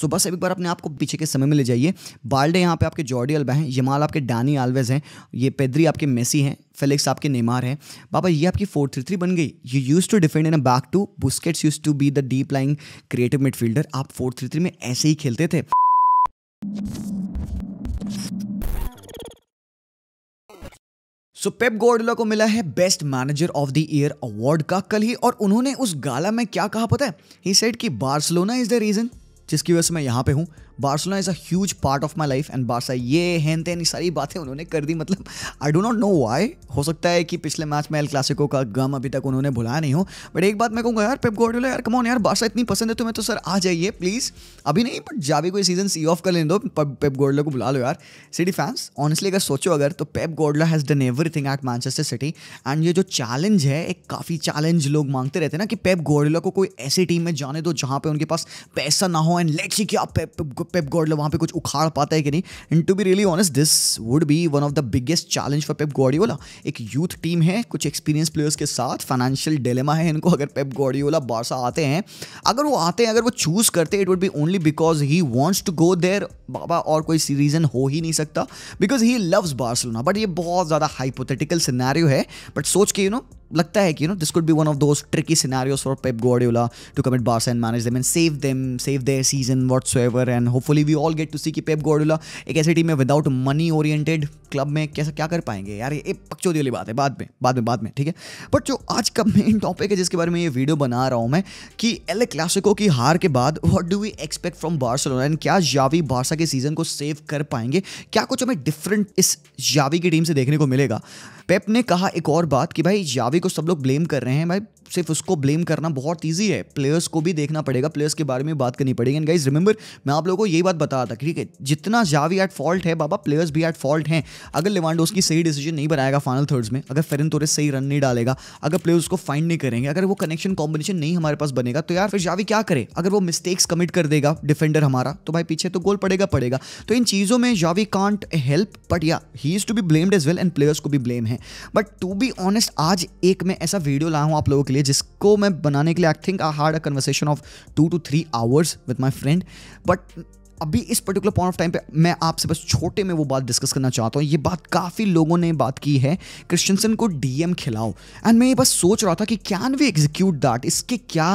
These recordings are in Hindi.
सो बस एक बार अपने आपको पीछे के समय में ले जाइए बाल्डे यहाँ पे आपके जॉर्डी अल्बा हैं यमाल आपके डानी आलवेज हैं ये पेद्री आपके मेसी हैं फेलिक्स आपके नेमार हैं बाबा ये आपकी फोर थ्री थ्री बन गई you used to defend in a back two Busquets use to be the deep lying creative midfielder आप फोर थ्री थ्री में ऐसे ही खेलते थे सो पेप गोडला को मिला है best manager of the year award का कल ही और उन्होंने उस गाला में क्या कहा पता है ही सेड कि बार्सिलोना इज द रीजन जिसकी वजह से मैं यहाँ पे हूँ Barcelona is a huge part of my life and Barca ये हैं तेन सारी बातें उन्होंने कर दी मतलब I do not know why हो सकता है कि पिछले मैच में एल क्लासिको का गम अभी तक उन्होंने भुलाया नहीं हो बट एक बात मैं कहूँगा यार पेप गॉर्डियोला यार कमॉन यार बार्सा इतनी पसंद है तुम्हें तो सर आ जाइए प्लीज़ अभी नहीं बट भी कोई सीजन सी ऑफ कर लेने दो पेप गोडलो को बुला लो यार सिटी फैंस ऑनेस्टली अगर सोचो अगर तो Pep Guardiola has done everything at Manchester City and ये जो चैलेंज है एक काफ़ी चैलेंज लोग मांगते रहते हैं ना कि पेप गोडला को कोई ऐसी टीम में जाने दो जहाँ पे उनके पास पैसा ना हो एंड लेट्स सी क्या पेप पेप गॉर्डला वहाँ पे कुछ उखाड़ पाता है कि नहीं and to be really honest this would be one of the biggest challenge for Pep Guardiola एक यूथ टीम है कुछ एक्सपीरियंस प्लेयर्स के साथ फाइनेंशियल डेलेमा है इनको अगर पेप गॉर्डियोला बारसा आते हैं अगर वो आते हैं अगर वो चूज़ करते it would be only because he wants to go there बाबा और कोई रीज़न हो ही नहीं सकता because he loves Barcelona but ये बहुत ज़्यादा हाइपोथेटिकल सिनेरियो है बट सोच के यू you नो know, लगता है कि you know this could be one of those tricky scenarios for Pep Guardiola to commit Barca and manage them and save them save their season whatsoever and hopefully we all get to see कि पेप गोडियोला एक ऐसी टीम में विदाउट मनी ओरिएंटेड क्लब में कैसा क्या कर पाएंगे यार ये पक्चोदी वाली बात है बाद में बाद में बाद में ठीक है बट जो आज का मेन टॉपिक है जिसके बारे में ये वीडियो बना रहा हूँ मैं कि एल क्लासिको की हार के बाद what do we expect from Barcelona and क्या जावी बार्सा के सीजन को सेव कर पाएंगे क्या कुछ हमें डिफरेंट इस जावी की टीम से देखने को मिलेगा पेप ने कहा एक और बात कि भाई जावी को सब लोग ब्लेम कर रहे हैं भाई सिर्फ उसको ब्लेम करना बहुत ईजी है प्लेयर्स को भी देखना पड़ेगा प्लेयर्स के बारे में बात करनी पड़ेगी एंड गाइज रिमेंबर मैं आप लोगों को यही बात बता रहा था ठीक है जितना जावी एट फॉल्ट है बाबा प्लेयर्स भी एट फॉल्ट हैं अगर लेवांडोस की सही डिसीजन नहीं बनाएगा फाइनल थर्ड्स में अगर फेरन तोरे सही रन नहीं डालेगा अगर प्लेयर्स उसको फाइंड नहीं करेंगे अगर वो कनेक्शन कॉम्बिनेशन नहीं हमारे पास बनेगा तो यार फिर जावी क्या करे अगर वो मिस्टेक्स कमिट कर देगा डिफेंडर हमारा तो भाई पीछे तो गोल पड़ेगा पड़ेगा तो इन चीज़ों में Xavi can't help but yeah he is to be blamed as well and players को भी ब्लेम है बट टू बी ऑनेस्ट आज एक मैं ऐसा वीडियो लाया हूँ आप लोगों के लिए जिसको मैं बनाने के लिए I think I had a conversation of two two three hours with my friend but अभी इस पर्टिकुलर पॉइंट ऑफ टाइम पे मैं आपसे बस छोटे में वो बात डिस्कस करना चाहता हूँ ये बात काफ़ी लोगों ने बात की है क्रिश्चनसन को डीएम खिलाओ एंड मैं ये बस सोच रहा था कि कैन वी एग्जीक्यूट दैट इसके क्या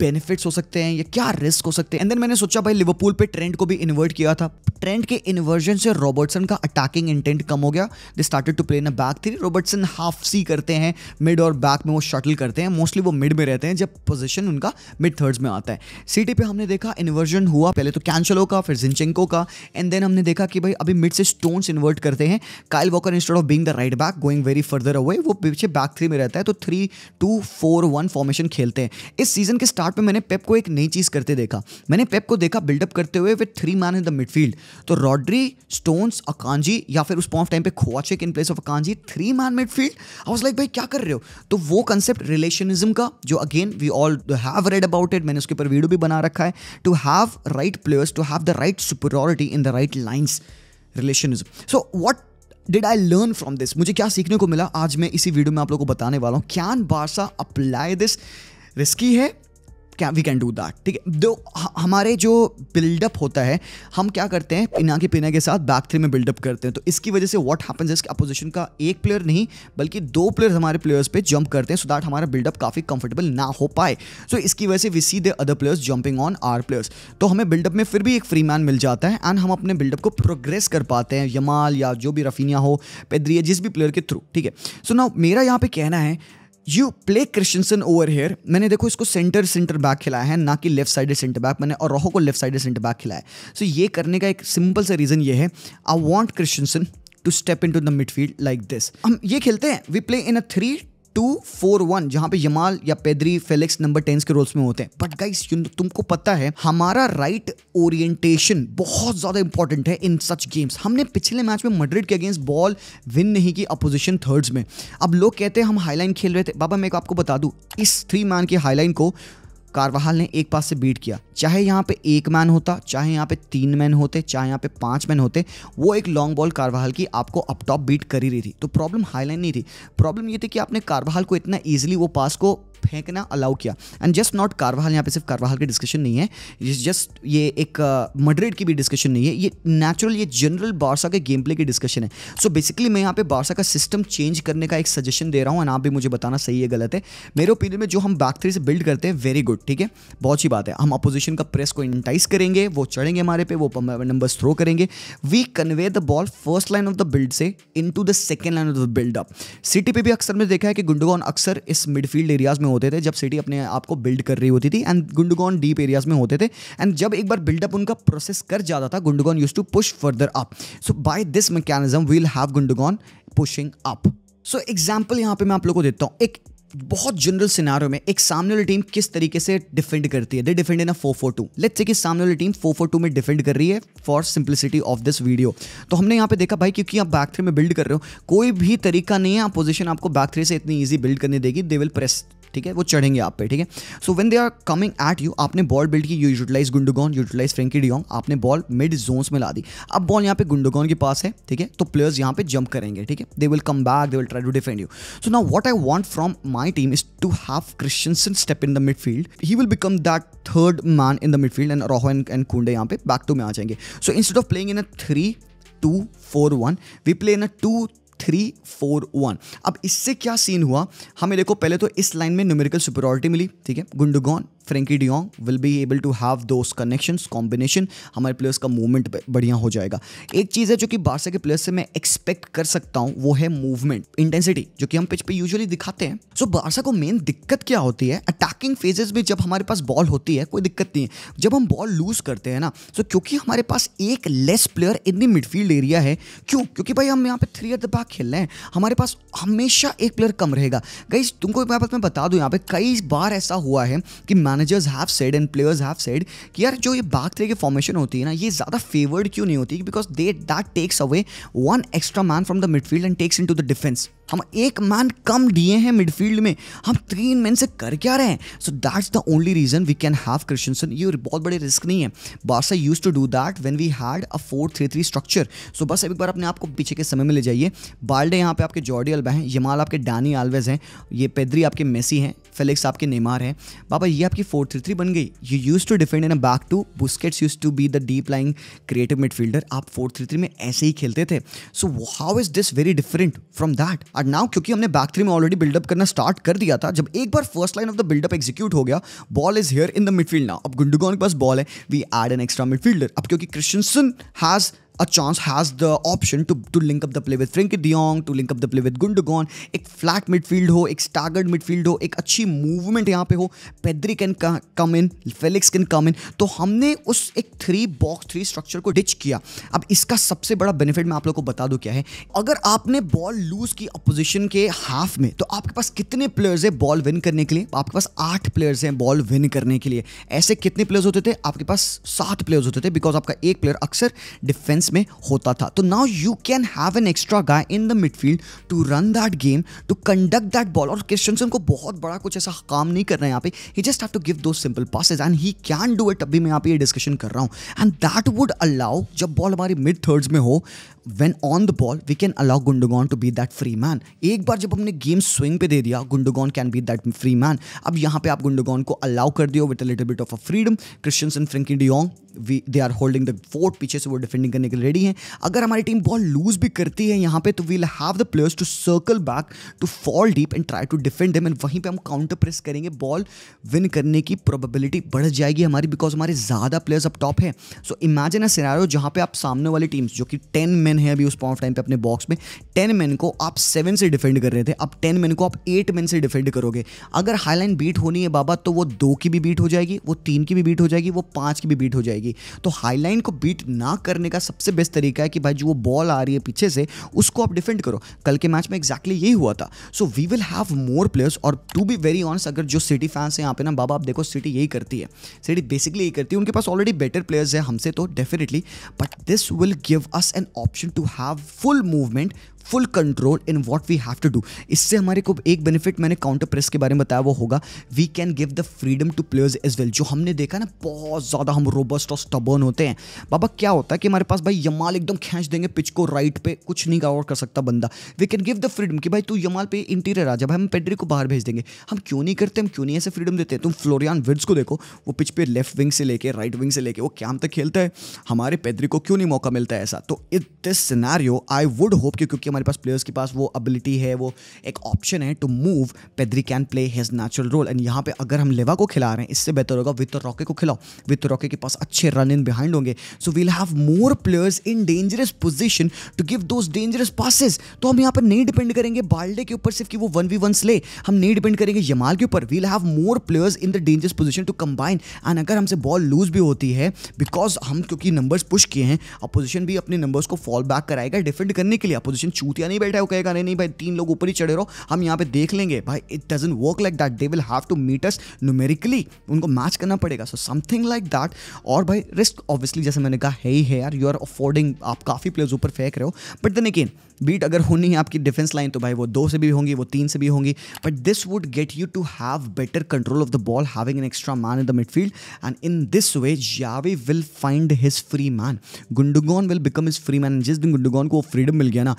बेनिफिट्स हो सकते हैं या क्या रिस्क हो सकते हैं एंड देन मैंने सोचा भाई लिवरपूल पे ट्रेंड को भी इन्वर्ट किया था ट्रेंड के इन्वर्जन से रॉबर्टसन का अटैकिंग इंटेंट कम हो गया they started to play in back three Robertson half सी करते हैं मिड और बैक में वो शटल करते हैं मोस्टली वो मिड में रहते हैं जब पोजिशन उनका मिड थर्ड्स में आता है सिटी पे हमने देखा इन्वर्जन हुआ पहले तो कैंसल होगा का फिर जिनचेंको का एंड देन हमने देखा कि भाई अभी मिड से स्टोन्स इन्वर्ट करते हैं Kyle Walker instead of being the right back going very further away वो पीछे बैक थ्री में रहता है तो three two four one formation खेलते हैं इस सीजन के स्टार्ट में मैंने पेप को एक नई चीज़ करते देखा मैंने पेप को देखा बिल्डअप करते हुए with three man in the midfield तो रॉड्री स्टोन्स अकांजी या फिर उस पॉइंट टाइम पे Kovacic in place of Akanji three man midfield I was like भाई क्या कर रहे हो तो वो कंसेप्ट रिलेशनिज्म का जो again we all have read about it मैंने उसके ऊपर वीडियो भी बना रखा है to have right players to have the the right superiority in the right lines relationism so what did I learn from this मुझे क्या सीखने को मिला आज मैं इसी वीडियो में आप लोगों को बताने वाला हूँ can Barca apply this risky है can we can do that ठीक है दो हमारे जो बिल्डअप होता है हम क्या करते हैं पिना के पिना के साथ बैक थ्री में बिल्डअप करते हैं तो इसकी वजह से वॉट हैपन्स इसके अपोजिशन का एक प्लेयर नहीं बल्कि दो प्लेयर हमारे प्लेयर्स पे जंप करते हैं सो दैट हमारा बिल्डअप काफ़ी कंफर्टेबल ना हो पाए सो so, इसकी वजह से we see the other players jumping on our players तो हमें बिल्डअप में फिर भी एक फ्री मैन मिल जाता है एंड हम अपने बिल्डअप को प्रोग्रेस कर पाते हैं यमाल या जो भी रफीनिया हो पेद्रिया जिस भी प्लेयर के थ्रू ठीक है सो so, ना मेरा यहाँ पे कहना है you play Christensen over here मैंने देखो इसको सेंटर सेंटर बैक खिलाया है ना कि लेफ्ट साइड सेंटर बैक मैंने और रोहो को लेफ्ट साइड सेंटर बैक खिलाया है सो ये करने का एक सिंपल सा रीज़न ये है I want Christensen to step in to the midfield like this हम ये खेलते हैं we play in a three two four one जहां पे यमाल या पेदरी फेलिक्स नंबर टेन्स के रोल्स में होते हैं बट गाइस तुमको पता है हमारा राइट ओरिएंटेशन बहुत ज्यादा इंपॉर्टेंट है इन सच गेम्स हमने पिछले मैच में मड्रिड के अगेंस्ट बॉल विन नहीं की अपोजिशन थर्ड्स में अब लोग कहते हैं हम हाईलाइन खेल रहे थे बाबा मैं आपको बता दूं इस थ्री मैन की हाईलाइन को कारवाहाल ने एक पास से बीट किया चाहे यहाँ पे एक मैन होता चाहे यहाँ पे तीन मैन होते चाहे यहाँ पे पांच मैन होते वो एक लॉन्ग बॉल कारवाहाल की आपको अप टॉप बीट कर ही रही थी तो प्रॉब्लम हाईलाइन नहीं थी प्रॉब्लम ये थी कि आपने कारवाहाल को इतना ईजिली वो पास को फेंकना अलाउ किया एंड जस्ट नॉट कार्वाहल यहाँ पे सिर्फ कार्वाहल की डिस्कशन नहीं है जस्ट ये एक मड्रिड uh, की भी डिस्कशन नहीं है ये नेचुरल ये जनरल बारसा के गेम प्ले की डिस्कशन है सो so बेसिकली मैं यहाँ पे बारसा का सिस्टम चेंज करने का एक सजेशन दे रहा हूँ एंड आप भी मुझे बताना सही है गलत है मेरे ओपिनियन में जो हम बैक थ्री से बिल्ड करते हैं वेरी गुड ठीक है बहुत अच्छी बात है हम अपोजिशन का प्रेस को इंटाइस करेंगे वो चढ़ेंगे हमारे पे वो नंबर्स थ्रो करेंगे we convey the ball first line of the build से in the second line of the buildup City पे भी अक्सर मैंने देखा है कि गुंडोगॉन अक्सर इस मिडफील्ड एरियाज में में होते थे जब सिटी अपने आप को बिल्ड कर रही होती थी एंड गुंडगॉन डीप एरियाज में होते थे एंड जब एक बार बिल्डअप उनका प्रोसेस कर जाता था Gundogan used to push further up so by this mechanism we'll have Gundogan pushing up so example यहाँ पे मैं आप लोग को देता हूँ एक बहुत जनरल सिनारो में एक सामने वाली टीम किस तरीके से डिफेंड करती है they defend in a four four two let's say कि सामने वाली टीम फोर फोर टू में डिफेंड कर रही है for simplicity of this video तो हमने यहाँ पे देखा भाई क्योंकि आप बैक थ्री में बिल्ड कर रहे हो कोई भी तरीका नहीं है अपोजिशन आप आपको बैक थ्री से इतनी ईजी बिल्ड करने देगी दे विल प्रेस ठीक है वो चढ़ेंगे आप पे ठीक है so when they are coming at you आपने बॉल बिल्ड की you utilise Gundogan utilise Frenkie de Jong आपने बॉल मिड जोन्स में ला दी अब बॉल यहाँ पे गुंडोगॉन के पास है ठीक है तो प्लेयर्स यहाँ पे जंप करेंगे ठीक है they will come back they will try to defend you so now what I want from my team is to have Christensen step in the midfield he will become that third man in the midfield and रोहन एंड कुंडे यहाँ पे बैक टू में आ जाएंगे so instead of playing in a three two four one we play in a two three four one अब इससे क्या सीन हुआ हमें हाँ, देखो पहले तो इस लाइन में न्यूमेरिकल सुपरियॉरिटी मिली ठीक है Gundogan Frenkie de Jong will be able to have those connection combination हमारे प्लेयर्स का मूवमेंट बढ़िया हो जाएगा एक चीज़ है जो कि बारसा के प्लेयर्स से मैं एक्सपेक्ट कर सकता हूँ वो है मूवमेंट इंटेंसिटी जो कि हम पिच पे यूजुअली दिखाते हैं सो so, बारसा को मेन दिक्कत क्या होती है अटैकिंग फेजेस में जब हमारे पास बॉल होती है कोई दिक्कत नहीं है जब हम बॉल लूज करते हैं ना सो तो so, क्योंकि हमारे पास एक less player in the midfield area है क्यों क्योंकि भाई हम यहाँ पे थ्री एट द बैक खेल रहे हैं हमारे पास हमेशा एक प्लेयर कम रहेगा गई तुमको मैं बता दूँ यहाँ पे कई बार ऐसा हुआ है कि मैंने managers have said and players have said कि यार जो ये बाग तरह की फॉर्मेशन होती है ना ये ज़्यादा फेवर्ड क्यों नहीं होती because they that takes away one extra man from the midfield and takes in to the defence हम एक मैन कम दिए हैं मिडफील्ड में हम तीन मैन से कर क्या रहे हैं so that's the only reason we can have Christensen ये बहुत बड़े रिस्क नहीं है Barca use to do that when we had a four three three structure so बस एक बार अपने आप को पीछे के समय में ले जाइए बाल्डे यहाँ पे आपके जॉर्डी अल्बा हैं यमाल आपके डानी आलवेज हैं ये पेद्री आपके मेसी हैं फेलिक्स आपके नेमार हैं बाबा ये आपकी फोर थ्री थ्री बन गई you use to defend in a back two Busquets use to be the deep lying creative midfielder आप फोर थ्री थ्री में ऐसे ही खेलते थे so how is this very different from that and now क्योंकि हमने बैक थ्री में ऑलरेडी बिल्डअप करना स्टार्ट कर दिया था जब एक बार first line of the buildup execute हो गया ball is here in the midfield now अब गुंडुगॉन के पास बॉल है we add an extra midfielder अब क्योंकि Christensen has a chance has the option to to link up the play with Frenkie de Jong, to link up the play with एक फ्लैट मिडफील्ड हो एक स्टैगर्ड मिडफील्ड हो एक अच्छी मूवमेंट यहाँ पे हो Pedri can come in Felix can come in तो हमने उस एक थ्री बॉक्स थ्री स्ट्रक्चर को डिच किया अब इसका सबसे बड़ा बेनिफिट मैं आप लोग को बता दूँ क्या है अगर आपने बॉल लूज की अपोजिशन के हाफ में तो आपके पास कितने प्लेयर्स है बॉल विन करने के लिए आपके पास आठ प्लेयर्स हैं बॉल विन करने के लिए ऐसे कितने प्लेयर्स होते थे आपके पास सात प्लेयर्स होते थे बिकॉज आपका एक प्लेयर अक्सर डिफेंस में होता था तो now you can have an extra guy in the midfield to run that game to conduct that ball और क्रिस्टनसन को बहुत बड़ा कुछ ऐसा काम नहीं करना है यहाँ पे he just have to give दो simple passes and he can do it अभी मैं यहाँ पे ये डिस्कशन कर रहा हूँ एंड दैट वुड अलाउ जब बॉल हमारी मिड थर्ड्स में हो when on the ball we can allow Gundogan to be that free man एक बार जब हमने गेम स्विंग पे दे दिया Gundogan can be that free man अब यहाँ पे आप गुंडोगॉन को अलाउ कर दियो with little bit of a freedom Christensen and Frenkie de Jong we they are holding the fort पीछे से वो डिफेंडिंग करने के लिए रेडी हैं अगर हमारी टीम बॉल लूज भी करती है यहाँ पे तो we'll have the players to circle back to fall deep and try to defend them and वहीं पर हम काउंटर प्रेस करेंगे बॉल विन करने की प्रोबेबिलिटी बढ़ जाएगी हमारी बिकॉज हमारे ज़्यादा प्लेयर्स अब टॉप है सो इमेजिन अ सिनारो जहाँ पे आप सामने वाली टीम्स जो कि टेन मैन है अभी उस पॉइंट ऑफ टाइम पे अपने बॉक्स में टेन मैन को आप सेवन से डिफेंड कर रहे थे अब टेन मैन को आप एट मैन से डिफेंड करोगे अगर हाईलाइन बीट होनी है बाबा तो वो दो की भी बीट हो जाएगी वो तीन की भी बीट हो जाएगी वो पांच की भी बीट हो जाएगी तो हाईलाइन को बीट ना करने का सबसे बेस्ट तरीका है कि भाई जो वो बॉल आ रही है पीछे से उसको आप डिफेंड करो कल के मैच में एग्जैक्टली यही हुआ था so we will have more players और टू बी वेरी ऑनस्ट अगर जो सिटी फैंस हैं यहाँ पे ना बाबा आप देखो सिटी यही करती है सिटी बेसिकली यही करती है उनके पास ऑलरेडी बेटर प्लेयर्स है हमसे तो definitely but this will give us an option option to have full movement full control in what we have to do इससे हमारे को एक बेनिफिट मैंने काउंटर प्रेस के बारे में बताया वो होगा we can give the freedom to players as well जो हमने देखा ना बहुत ज़्यादा हम रोबस्ट और स्टबर्न होते हैं बाबा क्या होता है कि हमारे पास भाई यमाल एकदम खींच देंगे पिच को राइट पे कुछ नहीं गावर कर सकता बंदा we can give the freedom कि भाई तू यमाल पे इंटीरियर आ जा भाई हम पेड्री को बाहर भेज देंगे हम क्यों नहीं करते हम क्यों नहीं ऐसे फ्रीडम देते हैं तुम फ्लोरियान विड्स को देखो वो पिच पे लेफ्ट विंग से लेके राइट विंग से लेके वो क्या तक खेलता है हमारे पेड्री को क्यों नहीं मौका मिलता है ऐसा तो in this scenario I would hope क्योंकि हमारे हमारे पास प्लेयर्स के पास वो एबिलिटी है वो एक ऑप्शन है to move Pedri can play his natural role and यहाँ पे अगर हम लेवा को खिला रहे हैं इससे बेहतर होगा विथ रॉके को खिलाओ विथ रॉके के पास अच्छे रन इन बिहाइंड होंगे so we'll have more players in dangerous position to give those dangerous passes तो हम यहाँ पर नहीं डिपेंड करेंगे बाल्डे के ऊपर सिर्फ कि वो वन वी वन ले हम नहीं डिपेंड करेंगे यमाल के ऊपर we'll have more players in the dangerous position to combine and अगर हमसे बॉल लूज भी होती है बिकॉज हम क्योंकि नंबर्स पुश किए हैं अपोजिशन भी अपने नंबर्स को फॉल बैक कराएगा डिफेंड करने के लिए अपोजिशन चूतिया नहीं बैठा है वो कहेगा नहीं नहीं भाई तीन लोग ऊपर ही चढ़े रहो हम यहाँ पे देख लेंगे भाई it doesn't work like that they will have to meet us numerically उनको मैच करना पड़ेगा सो समथिंग लाइक दैट और भाई रिस्क ऑब्वियसली जैसे मैंने कहा है ही है यार यू आर अफोर्डिंग आप काफ़ी प्लेयर्स ऊपर फेंक रहे हो बट देन अगेन बीट अगर होनी है आपकी डिफेंस लाइन तो भाई वो दो से भी होंगी वो तीन से भी होंगी but this would get you to have better control of the ball having an extra man in the midfield and in this way Xavi will find his free man Gundogan will become his free man जिस दिन गुंडगोन को फ्रीडम मिल गया ना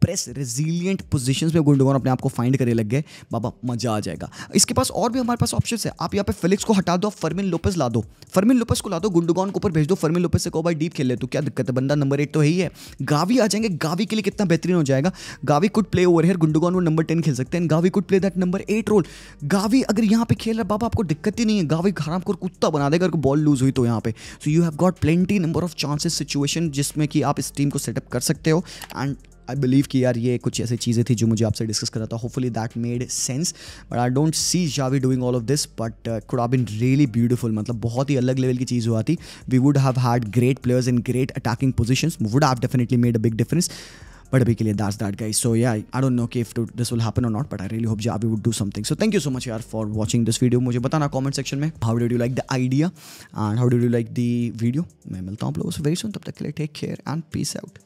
प्रेस रेजिलियंट पोजिशन में गुंडोगन अपने आप को फाइंड करने लग गए बाबा मजा आ जाएगा इसके पास और भी हमारे पास ऑप्शन है आप यहाँ पे फिलिक्स को हटा दो फर्मिन लोपेस ला दो फर्मिन लोपेस को ला दो गुंडोगन को ऊपर भेज दो फर्मिन लोपेस से कहो भाई डीप खेल ले तो क्या दिक्कत है बंदा नंबर एट तो यही ही है गावी आ जाएंगे गावी के लिए कितना बेहतरीन हो जाएगा गावी कुड प्ले ओवर है गुंडोगन वो नंबर टेन खेल सकते हैं Gavi could play that number eight role Gavi अगर यहाँ पे खेल रहा बाबा आपको दिक्कत ही नहीं है गावी खराब को कुत्ता बना देगा अगर बॉल लूज हुई तो यहाँ पे so you have got plenty number of chances situation जिसमें कि आप इस टीम को सेटअप कर सकते हो एंड आई बिलीव कि यार ये कुछ ऐसी चीज़ें थी जो मुझे आपसे डिस्कस करा था hopefully that made sense but I don't see Xavi doing all of this but could a been really beautiful मतलब बहुत ही अलग लेवल की चीज़ हुआ थी we would have had great players in great attacking position would have definitely made a big difference but अभी के लिए दास दैट गई सो या आई डोंट नो कि इफ दिस विल हैपन और not but I really hope we would do something so thank you so much यार फॉर वॉचिंग दिस वीडियो मुझे बताना कॉमेंट सेक्शन में how do you like the idea and how do you like the video मैं मिलता हूँ आप लोगों से वेरी सुन तब तक के लिए take care and peace out